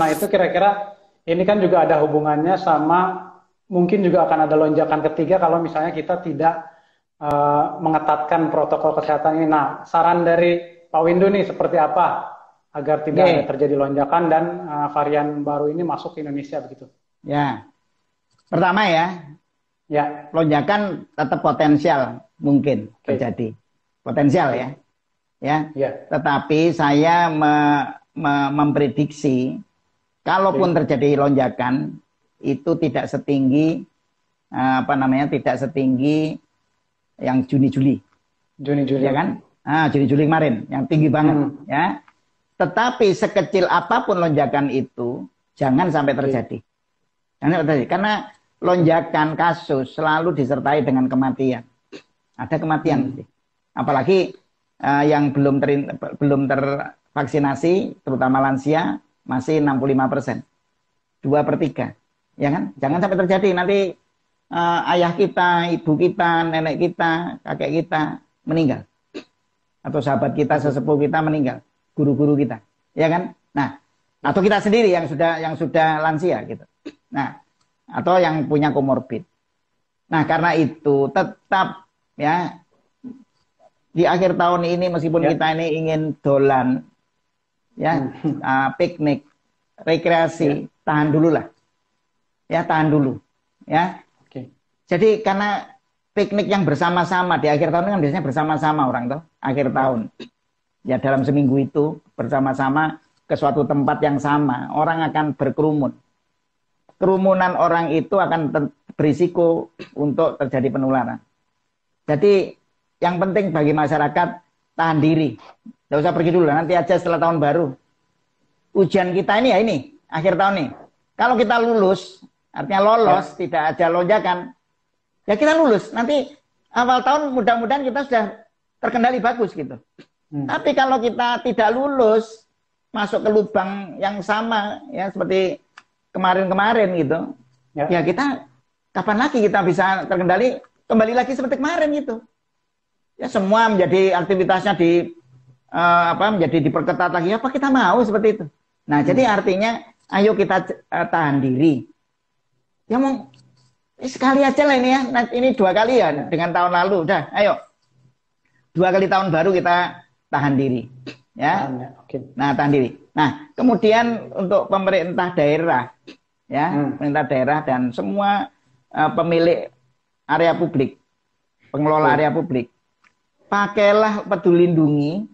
Nah itu kira-kira ini kan juga ada hubungannya sama mungkin juga akan ada lonjakan ketiga kalau misalnya kita tidak uh, mengetatkan protokol kesehatan ini. Nah saran dari Pak Windu nih seperti apa agar tidak yeah. ada terjadi lonjakan dan uh, varian baru ini masuk ke Indonesia begitu? Ya, pertama ya, ya lonjakan tetap potensial mungkin terjadi potensial ya, ya. ya. Tetapi saya me, me, memprediksi Kalaupun iya. terjadi lonjakan itu tidak setinggi eh, apa namanya tidak setinggi yang Juni Juli. Juni Juli ya kan? Ah, Juni Juli kemarin yang tinggi banget hmm. ya. Tetapi sekecil apapun lonjakan itu jangan sampai terjadi. Iya. Jangan sampai terjadi karena lonjakan kasus selalu disertai dengan kematian. Ada kematian hmm. Apalagi uh, yang belum ter, belum tervaksinasi terutama lansia masih 65 persen. Dua per tiga, ya kan? Jangan sampai terjadi nanti uh, ayah kita, ibu kita, nenek kita, kakek kita meninggal, atau sahabat kita, sesepuh kita meninggal, guru-guru kita, ya kan? Nah, atau kita sendiri yang sudah yang sudah lansia gitu. Nah, atau yang punya komorbid. Nah, karena itu tetap ya di akhir tahun ini meskipun ya. kita ini ingin dolan ya uh, piknik, rekreasi, yeah. tahan dulu lah, ya tahan dulu, ya. Okay. Jadi karena piknik yang bersama-sama di akhir tahun kan biasanya bersama-sama orang tuh akhir tahun, ya dalam seminggu itu bersama-sama ke suatu tempat yang sama, orang akan berkerumun. Kerumunan orang itu akan berisiko untuk terjadi penularan. Jadi yang penting bagi masyarakat tahan diri, tidak usah pergi dulu, nanti aja setelah tahun baru. Ujian kita ini ya ini, akhir tahun nih. Kalau kita lulus, artinya lolos, ya. tidak ada lonjakan, ya kita lulus. Nanti awal tahun mudah-mudahan kita sudah terkendali bagus gitu. Hmm. Tapi kalau kita tidak lulus, masuk ke lubang yang sama, ya seperti kemarin-kemarin gitu, ya. ya kita kapan lagi kita bisa terkendali kembali lagi seperti kemarin gitu. Ya semua menjadi aktivitasnya di uh, apa menjadi diperketat lagi apa kita mau seperti itu nah hmm. jadi artinya ayo kita uh, tahan diri ya mau eh, sekali aja lah ini ya nah, ini dua kali ya dengan tahun lalu udah ayo dua kali tahun baru kita tahan diri ya, ya. okay. nah tahan diri nah kemudian untuk pemerintah daerah ya hmm. pemerintah daerah dan semua uh, pemilik area publik pengelola area publik pakailah peduli lindungi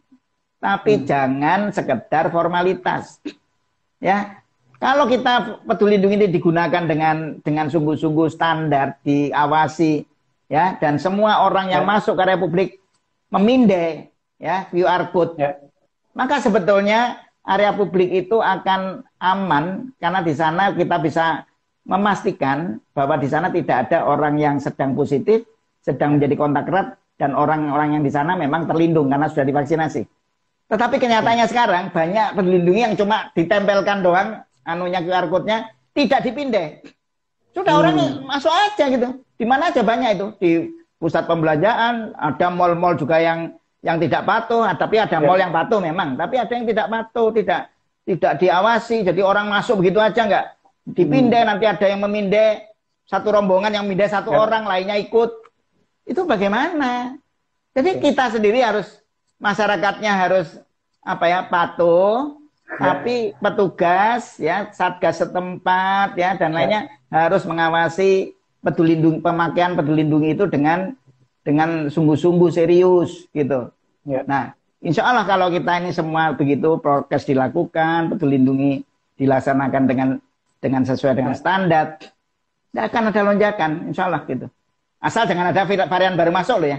tapi hmm. jangan sekedar formalitas. Ya, kalau kita peduli lindungi ini digunakan dengan dengan sungguh-sungguh standar diawasi ya dan semua orang yang ya. masuk ke Republik memindai ya QR code. Ya. Maka sebetulnya area publik itu akan aman karena di sana kita bisa memastikan bahwa di sana tidak ada orang yang sedang positif, sedang ya. menjadi kontak erat dan orang-orang yang di sana memang terlindung karena sudah divaksinasi. Tetapi kenyataannya iya. sekarang banyak peduli yang cuma ditempelkan doang anunya QR code-nya tidak dipindah. Sudah hmm. orang masuk aja gitu. Di mana aja banyak itu di pusat pembelajaran ada mall-mall juga yang yang tidak patuh, ah, tapi ada ya. yang patuh memang, tapi ada yang tidak patuh, tidak tidak diawasi, jadi orang masuk begitu aja enggak dipindah, hmm. nanti ada yang memindah satu rombongan yang memindah satu ya. orang lainnya ikut, itu bagaimana? Jadi ya. kita sendiri harus masyarakatnya harus apa ya patuh, tapi petugas ya satgas setempat ya dan lainnya harus mengawasi peduli lindung pemakaian peduli lindung itu dengan dengan sungguh-sungguh serius gitu. Ya. Nah, insya Allah kalau kita ini semua begitu prokes dilakukan, peduli lindungi dilaksanakan dengan dengan sesuai dengan ya. standar, tidak akan ada lonjakan, insya Allah gitu. Asal jangan ada varian baru masuk loh ya.